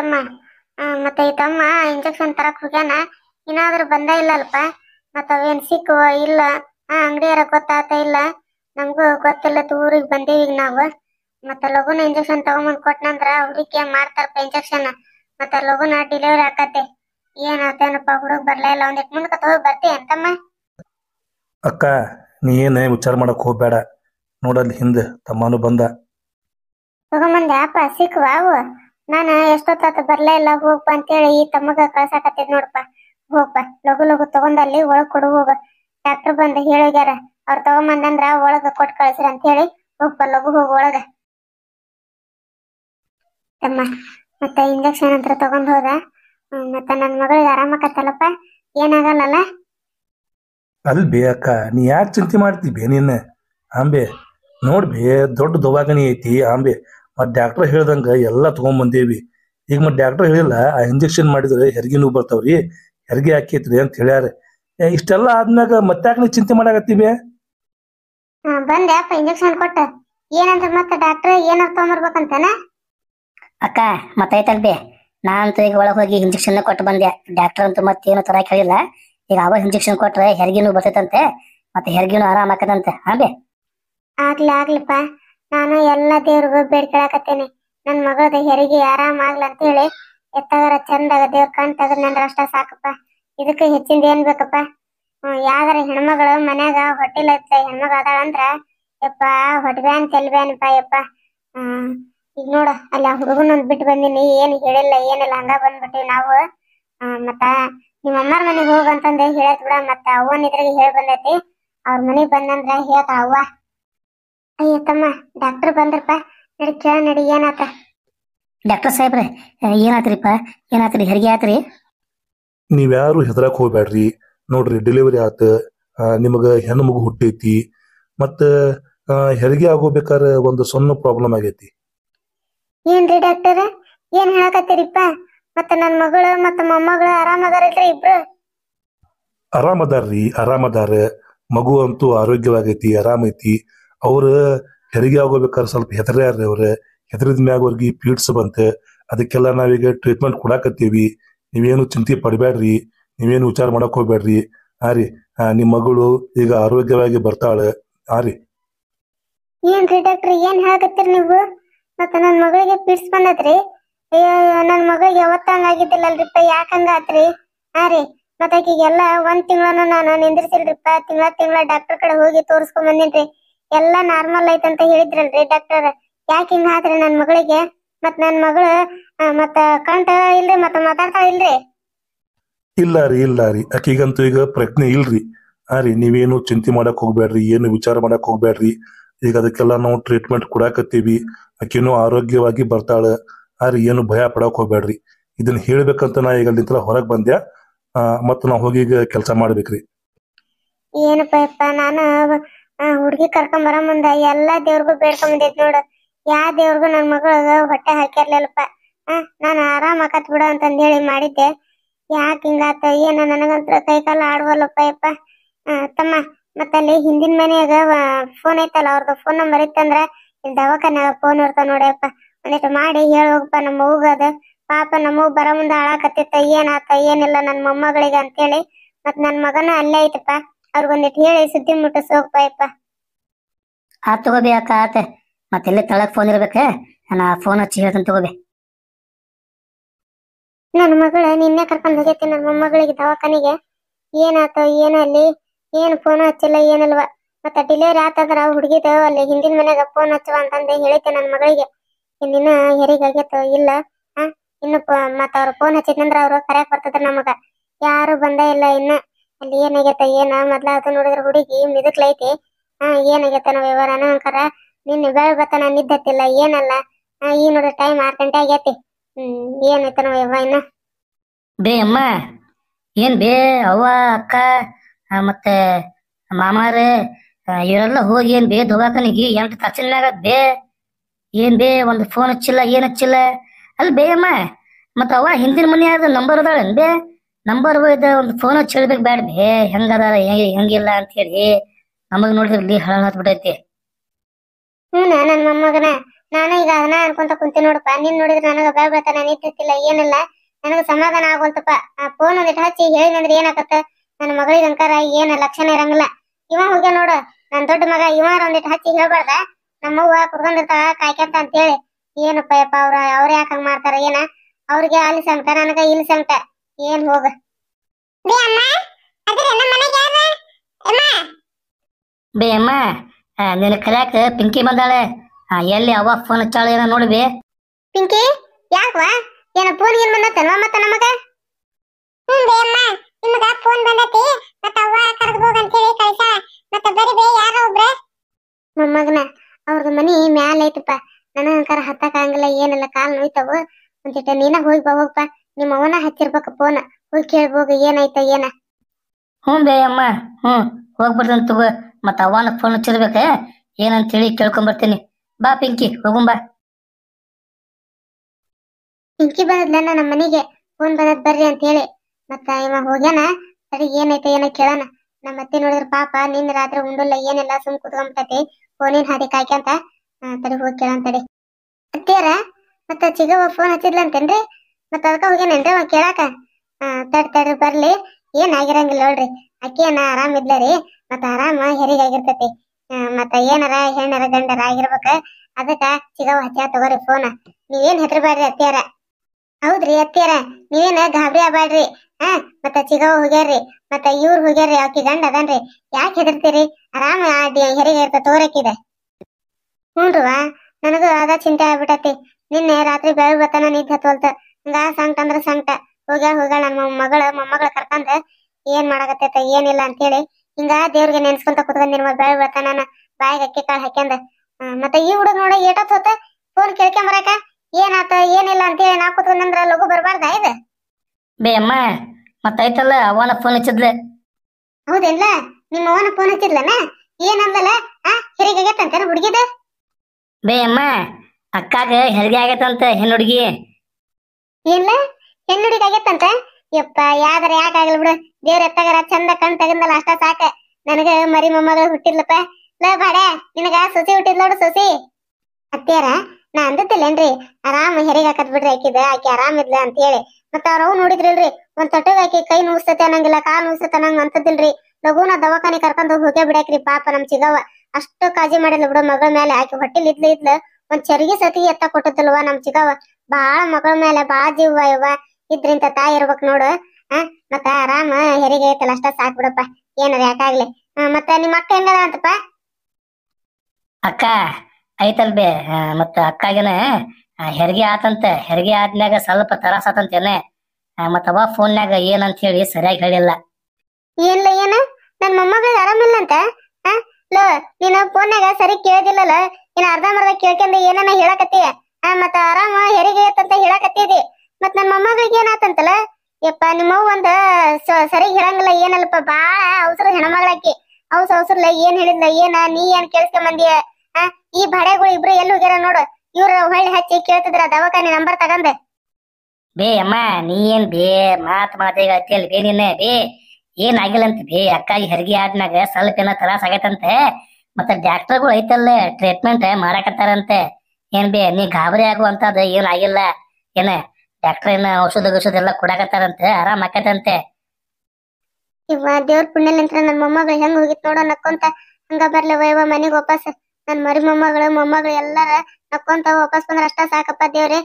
ತಮ್ಮ ಮತ್ತೆ ಈ ತಮ್ಮ ಇಂಜೆಕ್ಷನ್ ತರಕ್ ಹೋಗ್ಯಾನ ಏನಾದ್ರು ಬಂದ ಇಲ್ಲ ಅಲ್ಪ ಮತ್ತ ಅವೇನ್ ಸಿಕ್ಕುವ ಇಲ್ಲ ಆ ಅಂಗಡಿಯಾರ ಗೊತ್ತಾತ ಇಲ್ಲ ನಮಗೂ ಗೊತ್ತಿಲ್ಲ ಊರಿಗೆ ಬಂದೀವಿ ಈಗ ನಾವು ಮತ್ತೆ ಲಗುನ ಇಂಜೆಕ್ಷನ್ ತಗೊಂಬಂದ್ ಕೊಟ್ಟನಂದ್ರ ಹುಡುಗಿ ಮಾಡ್ತಾರಪ್ಪ ಇಂಜೆಕ್ಷನ್ ಮತ್ತೆ ಲಗುನ ಡೆಲಿವರಿ ಆಕತ್ತೆ ಏನಾಗ್ತೇನಪ್ಪ ಹುಡುಗ ಬರಲ್ಲ ಇಲ್ಲ ಒಂದಿಟ್ ಮುಂದಕ್ಕೆ ಹೋಗಿ ಬರ್ತೀಯ ಅಂತಮ್ಮ ಅಕ್ಕ ನೀ ಏನೇ ವಿಚಾರ ಮಾಡಕ್ ಹೋಗ್ಬೇಡ ನೋಡಲ್ಲಿ ಹಿಂದೆ ತಮ್ಮನು ಬಂದ ತಗೊಂಬಂದ್ಯಾಪ ಸಿಕ್ಕುವ ಅವು ನಾನ ಎಷ್ಟೊತ್ತ ಬರ್ಲೇ ಇಲ್ಲ ಅಂತ ಅಂತೇಳಿ ಈ ತಮ್ಮಗ ಕಳ್ಸಾಕತ್ತಿದ್ ನೋಡ್ಪ ಹೋಗ್ಬ ಲಘು ಲಘು ತಗೊಂಡಲ್ಲಿ ಒಳಗ್ ಕೊಡು ಹೋಗ ಡಾಕ್ಟರ್ ಬಂದು ಹೇಳಿಗ್ಯಾರ ಅವ್ರ ತಗೊಂಬಂದಂದ್ರ ಒಳಗ ಕೊಟ್ ಕಳ್ಸಿರ ಅಂತ ಹೇಳಿ ಹೋಗ್ಪ ಲಘು ಹೋಗ ಒಳಗ ತಮ್ಮ ಮತ್ತ ಇಂಜೆಕ್ಷನ್ ಅಂತ ತಗೊಂಡ್ ಹೋದ ಮತ್ತೆ ನನ್ನ ಮಗಳಿಗೆ ಆರಾಮಾಕತ್ತಲ್ಲಪ್ಪ ಏನಾಗಲ್ಲಲ್ಲ ಬೇ ಅಕ್ಕ ನೀ ಯಾಕೆ ಚಿಂತೆ ಮಾಡ್ತೀವಿ ನಿನ್ನ ಆಂಬೆ ನೋಡ್ಬೇ ದೊಡ್ಡ ದುಬಾಗಣಿ ಐತಿ ಆಂಬೆ ಮತ್ತು ಡಾಕ್ಟರ್ ಹೇಳ್ದಂಗೆ ಎಲ್ಲ ತೊಗೊಂಬಂದೀವಿ ಈಗ ಮತ್ತೆ ಡಾಕ್ಟರ್ ಹೇಳಿಲ್ಲ ಆ ಇಂಜೆಕ್ಷನ್ ಮಾಡಿದ್ರೆ ಹೆರಿಗೆ ನೋವು ಬರ್ತಾವ್ರಿ ಹೆರಿಗೆ ಹಾಕಿತ್ರಿ ಅಂತ ಹೇಳ್ಯಾರ ಇಷ್ಟೆಲ್ಲ ಆದ್ಮ್ಯಾಗ ಮತ್ತಾಕ ನೀವು ಚಿಂತೆ ಮಾಡಾಕತ್ತೀವಿ ಬಂದೆ ಅಪ್ಪ ಇಂಜೆಕ್ಷನ್ ಕೊಟ್ಟ ಏನಂತ ಮತ್ತೆ ಡಾಕ್ಟರ್ ಏನಾರ ತಗೊಂಬರ್ಬೇಕಂತಾನ ಅಕ್ಕ ಮತ್ತೈತಲ್ ಬಿ ನಾನಂತೂ ಈಗ ಒಳಗೆ ಹೋಗಿ ಇಂಜೆಕ್ಷನ್ ಕೊಟ್ಟು ಬಂದೆ ಡಾಕ್ಟರ್ ಅಂತೂ ಏನು ತರ ಹೇಳಿಲ್ಲ ಈಗ ಅವಾಗ ಇಂಜೆಕ್ಷನ್ ಕೊಟ್ರೆ ಹೆರಿಗೆನೂ ಬರ್ತೈತಂತೆ ಮತ್ತೆ ಹೆರಿಗೆನೂ ಆರಾಮ ಆಕದಂತೆ ಹಾ ಬೇ ಆಗ್ಲಿ ಆಗ್ಲಿಪ್ಪ ನಾನು ಎಲ್ಲ ದೇವ್ರಿಗೂ ಬೇಡ್ಕೊಳಕತ್ತೇನೆ ನನ್ ಮಗಳದ ಹೆರಿಗೆ ಆಗ್ಲ ಅಂತ ಹೇಳಿ ಎತ್ತಾಗರ ಚಂದ ದೇವ್ರ ಕಣ್ ನನ್ ಅಷ್ಟ ಸಾಕಪ್ಪ ಇದಕ್ಕೆ ಹೆಚ್ಚಿಂದ ಏನ್ ಬೇಕಪ್ಪ ಯಾವ್ದಾರ ಹೆಣ್ಮಗಳು ಮನ್ಯಾಗ ಹೊಟ್ಟೆ ಹೆಣ್ಮಗ ಹೆಣ್ಮಗಳು ಅಂದ್ರ ಯಪ್ಪ ಹೊಟ್ಟೆನ್ ತೆಲ್ಬೇನಪ್ಪ ಯಪ್ಪ ಹ್ಮ್ ಈಗ ನೋಡ ಅಲ್ಲಿ ಆ ಹುಡುಗನೊಂದ್ ಬಿಟ್ಟು ಬಂದಿನಿ ಏನ್ ಹೇಳಿಲ್ಲ ಏನಿಲ್ಲ ಹಂಗ ಬಂದ್ಬಿಟ್ಟಿವಿ ನಾವು ಮತ್ತ ನಿಮ್ಮ ಅಮ್ಮಾರ ಮನೆಗೆ ಹೋಗಂತಂದ ಹೇಳತ್ ಬಿಡ ಮತ್ತ ಅವನ್ ಇದ್ರಾಗ ಹೇಳಿ ಬಂದೈತಿ ಅವ್ರ ಮನೆಗ್ ಬಂದಂದ್ರ ಹೇಳ್ತಾ ಅವ್ವ ಅಯ್ಯ ತಮ್ಮ ಡಾಕ್ಟರ್ ಬಂದ್ರಪ್ಪ ನಡಿ ಕೇಳ ನಡಿ ಏನಾತ ಡಾಕ್ಟರ್ ಸಾಹೇಬ್ರೆ ಏನಾತ್ರಿಪ್ಪ ಏನಾತ್ರಿ ಹೆರಿಗೆ ಆತ್ರಿ ನೀವ್ಯಾರು ಹೆದರಾಕ್ ಹೋಗ್ಬೇಡ್ರಿ ನೋಡ್ರಿ ಡೆಲಿವರಿ ಆತ ನಿಮಗ ಹೆಣ್ಣು ಮಗು ಹುಟ್ಟೈತಿ ಮತ್ತ ಹೆರಿಗೆ ಆಗೋಬೇಕಾದ್ರೆ ಒಂದು ಸಣ್ಣ ಪ್ರಾಬ್ಲಮ್ ಆಗೈತಿ ಏನ್ರಿ ಡಾಕ್ಟರ್ ಏನ್ ಹೇಳಕತ್ತೀರಿಪ್ಪ ಮತ್ತೆ ನನ್ನ ಮಗಳು ಮತ್ತ ಮೊಮ್ಮಗಳು ಆರಾಮದಾರಿಲ್ರಿ ಇಬ್ರು ಆರಾಮದಾರ್ರಿ ಆರಾಮದಾರ ಮಗು ಅಂತೂ ಆರೋಗ್ಯವಾಗೈತಿ ಆರಾಮೈತಿ ಅವ್ರ ಹೆರಿಗೆ ಆಗೋಬೇಕಾದ್ರೆ ಸ್ವಲ್ಪ ಹೆದರ್ಯಾರ್ರಿ ಅವ್ರ ಹೆದರಿದ ಮ್ಯಾಗ ಅವ್ರಿಗೆ ಪೀಡ್ಸ್ ಬಂತು ಅದಕ್ಕೆಲ್ಲ ನಾವೀಗ ಟ್ರೀಟ್ಮೆಂಟ್ ಕೊಡಾಕತ್ತೀವಿ ನೀವೇನು ಚಿಂತೆ ಪಡಬೇಡ್ರಿ ನೀವೇನು ವಿಚಾರ ಮಾಡಕ್ ಹೋಗ್ಬೇಡ್ರಿ ಹಾ ರೀ ನಿಮ್ಮ ಮಗಳು ಈಗ ಆರೋಗ್ಯವಾಗಿ ಬರ್ತಾಳೆ ಹಾ ರೀ ಏನ್ರಿ ಡಾಕ್ಟರ್ ಏನ್ ಹೇಳಕತ್ತೀರ ನೀವು ಮತ್ತೆ ನನ್ ಮಗಳಿಗೆ ಪೀಡ್ಸ್ ಬಂದದ್ರಿ ಅಯ್ಯೋ ನನ್ನ ಮಗಳಿಗೆ ಯಾವತ್ತ ಹಂಗಾಗಿದ್ದಿಲ್ಲಲ್ರಿಪ್ಪ ಯಾಕೆ ಆತ್ರಿ ಹಾ ರೀ ಮತ್ತ ಈಗೆಲ್ಲ ಒಂದ್ ತಿಂಗಳನ್ನ ನಾನು ನಿಂದಿರ್ಸಿಲ್ರಿಪ್ಪ ತಿಂಗಳ ತಿಂಗಳ ಡಾಕ್ಟರ್ ಕಡೆ ಹೋಗಿ ತೋರಿಸ್ಕೊಂಡ್ ಬಂದೇನ್ರಿ ಎಲ್ಲ ನಾರ್ಮಲ್ ಐತೆ ಅಂತ ಹೇಳಿದ್ರಲ್ರಿ ಡಾಕ್ಟರ್ ಯಾಕೆ ಹಿಂಗ ಆದ್ರಿ ನನ್ ಮಗಳಿಗೆ ಮತ್ ನನ್ ಮಗಳು ಮತ್ತ ಕಂಠ ಇಲ್ರಿ ಮತ್ತ ಮಾತಾಡ್ತಾ ಇಲ್ರಿ ಇಲ್ಲ ರೀ ಇಲ್ಲ ರೀ ಆಕಿಗಂತೂ ಈಗ ಪ್ರಜ್ಞೆ ಇಲ್ರಿ ಹಾ ರೀ ನೀವೇನು ಚಿಂತೆ ಮಾಡಕ್ ಹೋಗ್ಬೇಡ್ರಿ ಏನು ವಿಚಾರ ಮಾಡಕ್ ಹೋಗ್ಬೇಡ್ರಿ ಈಗ ಅದಕ್ಕೆಲ್ಲ ನಾವು ಟ್ರೀಟ್ಮೆಂಟ್ ಕೊಡಾಕತ್ತೀವಿ ಆಕಿನೂ ಆರೋಗ್ಯವಾಗಿ ಬರ್ತಾಳ ಆ ಏನು ಭಯ ಪಡಕ್ ಹೋಗ್ಬೇಡ್ರಿ ಇದನ್ನ ಹೇಳ್ಬೇಕಂತ ನಾ ಈಗ ಅಲ್ಲಿಂದ ಹೊರಗ್ ಬಂದ್ಯ ಮತ್ತ ನಾ ಹೋಗಿ ಈಗ ಕೆಲಸ ಮಾಡ್ಬೇಕ್ರಿ ಏನಪ್ಪ ನಾನು ಹುಡುಗಿ ಬರೋ ಮುಂದ ಎಲ್ಲಾ ದೇವ್ರಿಗೂ ಬಂದೈತಿ ನೋಡು ಯಾವ ದೇವ್ರಿಗೂ ನನ್ ಮಗಳ ಹೊಟ್ಟೆ ಹಾಕಿರ್ಲಿಲ್ಲಪ್ಪ ಆ ನಾನು ಆರಾಮ್ ಆಕತ್ ಬಿಡು ಅಂತಂದ್ ಹೇಳಿ ಮಾಡಿದ್ದೆ ಯಾಕ ಹಿಂಗಾತ ಏನ ನನಗಂತ ಕೈ ಆಡ್ವಲ್ಲಪ್ಪ ಯಪ್ಪ ತಮ್ಮ ಮತ್ತಲ್ಲಿ ಹಿಂದಿನ ಮನೆಯಾಗ ಫೋನ್ ಐತಲ್ಲ ಅವ್ರದ್ದು ಫೋನ್ ನಂಬರ್ ಇತ್ತಂದ್ರ ಇಲ್ಲಿ ದವಾಖಾನ್ಯಾಗ ಫೋನ್ ಇರ್ತಾವ ನೋಡ್ಯಪ್ಪ ಒಂದಿಟ್ಟು ಮಾಡಿ ಹೇಳೋಗಪ್ಪ ನಮ್ಮ ಅದ ಪಾಪ ನಮ್ಮವ್ ಬರ ಮುಂದೆ ಹಾಳಾಕತ್ತಿತ್ತ ಏನಾತ ಏನಿಲ್ಲ ನನ್ನ ಮೊಮ್ಮಗಳಿಗೆ ಅಂತೇಳಿ ಮತ್ ನನ್ನ ಮಗನ ಅಲ್ಲೇ ಐತಪ್ಪ ಅವ್ರಿಗೊಂದಿಟ್ಟು ಹೇಳಿ ಸುದ್ದಿ ಮುಟ್ಟ ಹೋಗ್ಪಾಯಪ್ಪ ಆತ್ ತಗೋಬೇ ಅಕ್ಕ ಆತ ಎಲ್ಲ ತಳಗ್ ಫೋನ್ ಇರ್ಬೇಕ ನಾ ಫೋನ್ ಹಚ್ಚಿ ಹೇಳ್ತಾನೆ ತಗೋಬೇ ನನ್ನ ಮಗಳ ನಿನ್ನೆ ಕರ್ಕೊಂಡ್ ಹೋಗೈತಿ ನನ್ನ ಮೊಮ್ಮಗಳಿಗೆ ದವಾಖಾನಿಗೆ ಏನಾತೋ ಏನಲ್ಲಿ ಏನ್ ಫೋನ್ ಹಚ್ಚಿಲ್ಲ ಏನಿಲ್ವ ಮತ್ತ ಡಿಲೇವರಿ ಆತಂದ್ರ ಹುಡುಗಿದ ಅಲ್ಲಿ ಹಿಂದಿನ ಮನೆಗೆ ಫೋನ್ ಹಚ್ಚುವ ಅಂತಂದ ಹೇಳಿದ್ದೆ ನನ್ನ ಮಗಳಿಗೆ ಇನ್ನಿನ ಹೆರಿಗಾಗೈತೋ ಇಲ್ಲ ಆ ಇನ್ನು ಮತ್ತ ಅವ್ರ ಫೋನ್ ಹಚ್ಚಿದ್ನಂದ್ರ ಅವ್ರು ಕರೆಯಕ್ ಬರ್ತದ ನಮಗ ಯಾರು ಬಂದ ಇಲ್ಲ ಇನ್ನ ಅಲ್ಲಿ ಏನಾಗೈತೆ ಏನ ಮೊದ್ಲ ಅದು ನೋಡಿದ್ರ ಹುಡುಗಿ ಐತಿ ಹಾ ಏನಾಗೈತೆ ನಾವು ವಿವರನ ಅಂಕಾರ ನಿನ್ನ ಬೆಳೆ ಬತ್ತಾನ ನಿದ್ದತ್ತಿಲ್ಲ ಏನಲ್ಲ ಹಾ ಈ ನೋಡ್ರಿ ಟೈಮ್ ಆರ್ ಗಂಟೆ ಆಗೈತಿ ಹ್ಮ್ ಏನೈತೆ ನಾವು ಇನ್ನ ಬೇ ಅಮ್ಮ ಏನ್ ಬೇ ಅವ್ವ ಅಕ್ಕ ಮತ್ತೆ ಮಾಮಾರ ಇವರೆಲ್ಲ ಹೋಗಿ ಏನ್ ಬೇ ದವಾಖಾನಿಗೆ ಎಂಟು ತಕ್ಷಣ ಬೇ ಏನ್ ಬೇ ಒಂದು ಫೋನ್ ಹಚ್ಚಿಲ್ಲ ಏನ್ ಹಚ್ಚಿಲ್ಲ ಅಲ್ಲಿ ಬೇ ಅಮ್ಮ ಮತ್ತೆ ಅವ್ವ ಹಿಂದಿನ ಮನೆ ನಂಬರ್ ಅದಾಳೇನ್ ಬೇ ನಂಬರ್ ಇದ ಒಂದು ಫೋನ್ ಹಚ್ಚಿ ಹೇಳ್ಬೇಕು ಬ್ಯಾಡ್ಬಿ ಹೆಂಗದಾರ ಹೆಂಗ ಹೆಂಗಿಲ್ಲ ಅಂತ ಹೇಳಿ ನಮಗ್ ನೋಡಿದ್ರೆ ಇಲ್ಲಿ ಹಳ ಹತ್ಬಿಟ್ಟೈತಿ ಹ್ಞೂ ನನ್ನ ಮೊಮ್ಮಗನ ನಾನು ಈಗ ಅದನ್ನ ಅನ್ಕೊಂತ ಕುಂತೀನಿ ನೋಡಪ್ಪ ನೀನ್ ನೋಡಿದ್ರೆ ನನಗ ಭಯ ಬೀಳ್ತಾನ ನಿಂತಿಲ್ಲ ಏನಿಲ್ಲ ನನಗ ಸಮಾಧಾನ ಆಗೋಲ್ತಪ್ಪ ಆ ಫೋನ್ ಒಂದಿಟ್ಟು ಹಚ್ಚಿ ಹೇಳಿದಂದ್ರೆ ಏನಾಕತ್ತ ನನ್ನ ಮಗಳಿಗೆ ಅಂಕಾರ ಏನ ಲಕ್ಷಣ ಇರಂಗಿಲ್ಲ ಇವ ಹೋಗ ನೋಡು ನನ್ನ ದೊಡ್ಡ ಮಗ ಇವ ಒಂದಿಟ್ಟು ಹಚ್ಚಿ ಹೇಳ್ಬಾರ್ದ ನಮ್ಮವ್ವ ಕುಡ್ಕೊಂಡಿರ್ತಾಳ ಕಾಯ್ಕಂತ ಅಂತೇಳಿ ಏನಪ್ಪ ಯಪ್ಪ ಅವ್ರ ಅವ್ರ ಯಾಕ ಹಂಗ ಮಾಡ್ತಾರ ಏನ ಅವ್ರಿಗೆ ಅಲ್ಲಿ ಸಂಕಟ ನನಗ ಇಲ್ಲಿ ಸಂಕಟ ಏನ್ ಹೋಗ ಬೇ ಅಮ್ಮ ಅದ್ರೆ ನಮ್ಮ ಮನೆಗೆ ಯಾರ ಅಮ್ಮ ಬೇ ಅಮ್ಮ ನಿನ್ನ ಕರ್ಯಾಕ ಪಿಂಕಿ ಬಂದಾಳೆ ಎಲ್ಲಿ ಅವ್ವ ಫೋನ್ ಹಚ್ಚಾಳ ಏನ ನೋಡಿ ಬೇ ಪಿಂಕಿ ಯಾಕವಾ ಏನ ಫೋನ್ ಏನ್ ಬಂದತ್ತಲ್ವಾ ಮತ್ತ ನಮಗ ಹ್ಮ್ ಬೇ ಅಮ್ಮ ನಿಮಗ ಫೋನ್ ಬಂದತಿ ಮತ್ತ ಅವ್ವ ಕರೆದು ಹೋಗ ಅಂತ ಹೇಳಿ ಕಳಿಸ ಮತ್ತ ಬರಿ ಬೇ ಯಾರ ಒಬ್ರ ಮೊಮ್ಮಗನ ಅವ್ರದ ಮನಿ ಮ್ಯಾಲ ಐತಪ್ಪ ಹತ್ತಕ ಆಗಂಗಿಲ್ಲ ಏನಿಲ್ಲ ಕಾಲ್ ನೋಯ್ತಾವು ಒಂದಿಟ್ಟ ನೀನ ಹೋಗಿ ಬಾ ಹೋಗ್ಪ ನಿಮ್ಮ ಅವನ ಹತ್ತಿರ್ಬೇಕು ಫೋನ್ ಹೋಗಿ ಕೇಳ್ಬೋಗ ಏನಾಯ್ತ ಏನ ಹ್ಞೂ ಅಮ್ಮ ಹ್ಞೂ ಹೋಗ್ಬಿಡ್ತೀನಿ ತಗೋ ಮತ್ತೆ ಅವನ ಫೋನ್ ಹಚ್ಚಿರ್ಬೇಕ ಏನಂತೇಳಿ ಬರ್ತೀನಿ ಬಾ ಪಿಂಕಿ ಹೋಗುಂಬಾ ಪಿಂಕಿ ಬಂದದ್ಲ ನಮ್ಮ ಮನೆಗೆ ಫೋನ್ ಬಂದದ್ ಬರ್ರಿ ಅಂತ ಹೇಳಿ ಮತ್ತ ಇವ ಹೋಗ್ಯಾನ ಸರಿ ಏನೈತ ಏನ ಕೇಳೋಣ ನಮ್ಮ ಅತ್ತೆ ನೋಡಿದ್ರ ಪಾಪ ನಿನ್ನ ರಾತ್ರಿ ಉಂಡಲ್ಲ ಏನೆಲ್ಲ ಸುಮ್ ಫೋನಿನ್ ಫೋನಿನ ಹಾದಿ ಕಾಯ್ಕಂತ ತಡಿ ಹೋಗಿ ಕೇಳಂತಡಿ ಅತ್ತೇರ ಮತ್ತ ಚಿಗವ ಫೋನ್ ಹಚ್ಚಿದ್ಲಂತೇನ್ರಿ ಮತ್ತ ಅದಕ್ಕ ಹೋಗ್ಯಾನೇನ್ರಿ ಅವ ಕೇಳಾಕ ತಡ್ ತಡ್ರಿ ಬರ್ಲಿ ಏನ್ ಆಗಿರಂಗಿಲ್ಲ ನೋಡ್ರಿ ಅಕ್ಕಿ ಏನ ಆರಾಮ್ ಇದ್ಲರಿ ಮತ್ತ ಆರಾಮ ಹೆರಿಗಾಗಿರ್ತತಿ ಮತ್ತ ಏನಾರ ಹೆಣ್ಣರ ಗಂಡರ ಆಗಿರ್ಬೇಕ ಅದಕ್ಕ ಸಿಗವ ತಗೋರಿ ಫೋನ್ ನೀವೇನ್ ಹೆದರ್ಬ್ಯಾಡ್ರಿ ಅತ್ತಿಯಾರ ಹೌದ್ರಿ ಅತ್ತಿಯಾರ ನೀವೇನ ಗಾಬರಿ ಆಗ್ಬ್ಯಾಡ್ರಿ ಹಾ ಮತ್ತ ಚಿಗವ ಹೋಗ್ಯಾರ್ರಿ ಮತ್ತ ಇವ್ರು ಹೋಗ್ಯಾರ್ರಿ ಅಕ್ಕಿ ಗಂಡ ಅದನ್ರಿ ಯಾಕೆ ಹೆದರ್ತೀರಿ ಆರಾಮ ಹೆರಿಗೆ ಇರ್ತ ತೋರಕ್ಕಿದೆ ಹ್ಞೂನ್ರವ್ವ ನನಗೂ ಆಗ ಚಿಂತೆ ಆಗ್ಬಿಟ್ಟತಿ ನಿನ್ನೆ ರಾತ್ರಿ ಬೆಳಗ್ಗೆ ಬತ್ತಾನ ನಿದ್ದೆ ಹತ್ತೋಲ್ತ ಹಿಂಗ ಸಂಕಟ ಅಂದ್ರ ಸಂಕಟ ಹೋಗ್ಯಾಳ ಹೋಗ್ಯಾಳ ನನ್ನ ಮಗಳ ಮೊಮ್ಮಗಳ ಕರ್ಕಂದ ಏನ್ ಮಾಡಾಕತ್ತೈತ ಏನಿಲ್ಲ ಹೇಳಿ ಹಿಂಗ ದೇವ್ರಿಗೆ ನೆನ್ಸ್ಕೊಂತ ಕುತ್ಕೊಂಡಿನ ಬೆಳೆ ಬರ್ತಾನ ನಾನು ಬಾಯಿಗೆ ಅಕ್ಕಿ ಕಾಳು ಹಾಕ್ಯಂದ ಮತ್ತೆ ಈ ಹುಡುಗ ನೋಡ ಏಟತ್ ಹೋತ ಫೋನ್ ಕೇಳ್ಕೊಂಬರಾಕ ಏನಾತ ಏನಿಲ್ಲ ಅಂತೇಳಿ ನಾ ಕುತ್ಕೊಂಡ್ರ ಲಘು ಬರಬಾರ್ದ ಇದು ಬೇ ಅಮ್ಮ ಮತ್ತೈತಲ್ಲ ಅವನ ಫೋನ್ ಹಚ್ಚಿದ್ಲೆ ಹೌದೇನ್ಲ ನಿಮ್ಮ ಅವನ ಫೋನ್ ಹಚ್ಚಿದ್ಲನ ಏನಂದಲ್ಲ ಆ ಹೆರಿಗೆ ಆಗೈತಂತಾನ ಹುಡುಗಿದ ಬೇ ಅಮ್ಮ ಅಕ್ಕಾಗ ಹೆರಿಗೆ ಆಗೈತಂತ ಹೆಣ್ಣು ಇಲ್ಲ ಹೆಣ್ಣುಡಿಗೆ ಆಗೈತಂತ ಯಪ್ಪ ಯಾವ್ದಾರ ಯಾಕಾಗಲ್ ಬಿಡು ದೇವ್ರ ಎತ್ತಗಾರ ಚಂದ ಕಣ್ ತಗಂದಲ್ಲ ಅಷ್ಟ ಸಾಕ ನನಗ ಮರಿ ಮೊಮ್ಮಗಳು ಹುಟ್ಟಿದ್ಲಪ್ಪ ಲ ಬಾಡ ನಿನಗ ಸೊಸಿ ಹುಟ್ಟಿದ್ಲ ಸೊಸಿ ಅತ್ತೇರ ನಾ ಏನ್ರಿ ಆರಾಮ ಹೆರಿಗೆ ಹಾಕತ್ ಬಿಡ್ರಿ ಆಕಿದ ಆಕಿ ಆರಾಮ ಇದ್ಲ ಅಂತ ಹೇಳಿ ಮತ್ತ ಅವ್ರ ಅವ್ ನೋಡಿದ್ರಿಲ್ರಿ ಒಂದ್ ತೊಟ್ಟಗ ಆಕಿ ಕೈ ನುಗ್ಸ್ತತೆ ಅನ್ನಂಗಿಲ್ಲ ಕಾಲ್ ನುಗ್ಸ್ತತೆ ಅನ್ನಂಗ ಅಂತದಿಲ್ರಿ ಲಘುನ ದವಾಖಾನೆ ಕರ್ಕೊಂಡು ಹೋಗೇ ಬಿಡಾಕ್ರಿ ಪಾಪ ನಮ್ ಚಿಗವ ಅಷ್ಟು ಕಾಜಿ ಮಾಡಿಲ್ಲ ಬಿಡು ಮಗಳ ಮೇಲೆ ಆಕಿ ಹೊಟ್ಟಿಲ್ ಇದ್ಲ ಇದ್ಲ ಒಂದ್ ಚರಿಗೆ ಸತಿ ಎತ್ತ ಕೊಟ್ಟದಲ್ವಾ ನಮ್ ಚಿಗವ ಬಾಳ ಮಕ್ಕಳ ಮೇಲೆ ಬಾಳ ಜೀವ ಇವ ಇದ್ರಿಂದ ತಾಯಿ ಇರ್ಬೇಕು ನೋಡು ಹ ಮತ್ತ ಆರಾಮ ಹೆರಿಗೆ ಐತಲ್ಲ ಅಷ್ಟ ಸಾಕ್ ಬಿಡಪ್ಪ ಏನಾರ ಯಾಕಾಗ್ಲಿ ಮತ್ತ ನಿಮ್ಮ ಅಕ್ಕ ಹೆಂಗದ ಅಂತಪ್ಪ ಅಕ್ಕ ಐತಲ್ಬಿ ಮತ್ತ ಅಕ್ಕಗೇನ ಹೆರಿಗೆ ಆತಂತ ಹೆರಿಗೆ ಆದ್ಮ್ಯಾಗ ಸ್ವಲ್ಪ ತರಾಸ ಆತಂತೇನೆ ಮತ್ತವ ಫೋನ್ಯಾಗ ಏನಂತ ಹೇಳಿ ಸರಿಯಾಗಿ ಹೇಳಿಲ್ಲ ಏನ್ಲ ಏನ ನನ್ ಮೊಮ್ಮಗಳು ಆರಾಮಿಲ್ಲ ಅಂತ ಲೋ ಫೋನ್ ಫೋನ್ಯಾಗ ಸರಿ ಕೇಳಿದಿಲ್ಲಲ್ಲ ಇನ್ ಅರ್ಧ ಮರ್ಧ ಕೇಳ್ಕೊಂಡ ಏನನ ಹೇಳಕತ್ತಿ ಮತ್ತ ಆರಾಮ ಹೆರಿಗೆ ಹೇಳಾಕತ್ತಿದಿ ಮತ್ ನನ್ ಮೊಮ್ಮಗಳಿಗೆ ಏನಾತಂತಲ್ಲ ಯಪ್ಪ ನಿಮ್ಮವ್ ಒಂದ ಸರಿ ಹೇಳಂಗಿಲ್ಲ ಏನಲ್ಲಪ್ಪ ಬಾಳ ಅವಸರ ಹೆಣ್ಮಗಳಾಕಿ ಅವಸ ಅವಸರ್ಲ ಏನ್ ಹೇಳಿದ್ಲ ಏನ ನೀ ಏನ್ ಕೇಳಿಸ್ಕೊಂಬಂದಿಯ ಈ ಬಡೆಗಳು ಇಬ್ರು ಎಲ್ಲಿ ಹೋಗ್ಯಾರ ನೋಡು ಇವ್ರ ಹೊಳ್ಳಿ ಹಚ್ಚಿ ಕೇಳ್ತಿದ್ರ ದವಾಖಾನೆ ನಂಬರ್ ತಗಂದೆ ಬೇ ಅಮ್ಮ ನೀ ಏನ್ ಬೇ ಮಾತ್ ಮಾತಿಗೆ ಬೇ ನಿನ್ನ ಬೇ ಏನ್ ಆಗಿಲ್ಲಂತ ಬೇ ಅಕ್ಕಾಗಿ ಹೆರಿಗೆ ಆದ್ಮ್ಯಾಗ ಸ್ವಲ್ಪ ಏನೋ ತ್ರಾಸ ಆಗೈತಂತೆ ಮತ್ತೆ ಡಾಕ್ಟರ್ಗಳು ಐತಲ್ಲ ಟ್ರೀಟ್ಮೆಂಟ್ ಮಾಡಕತ್ತಾರಂತೆ ಏನ್ ಬೇ ನೀ ಗಾಬರಿ ಆಗುವಂತದ ಏನ್ ಆಗಿಲ್ಲ ಏನ ಡಾಕ್ಟರ್ ಏನ ಔಷಧ ಔಷಧ ಎಲ್ಲ ಕೊಡಾಕತ್ತಾರಂತೆ ಆರಾಮ ಆಕತ್ತಂತೆ ಇವ ದೇವ್ರ ಪುಣ್ಯಲಿಂತ್ರ ನನ್ ಮೊಮ್ಮಗಳು ಹೆಂಗ್ ಹೋಗಿತ್ ನೋಡೋ ನಕ್ಕೊಂತ ಹಂಗ ಬರ್ಲಿ ವೈವ ಮನೆಗೆ ವಾಪಸ್ ನನ್ನ ಮರಿ ಮೊಮ್ಮಗಳು ಮೊಮ್ಮಗಳು ಎಲ್ಲಾರ ನಕ್ಕೊಂತ ವಾಪಸ್ ಬಂದ್ರ ಅಷ್ಟ ಸಾಕಪ್ಪ ದೇವ್ರಿ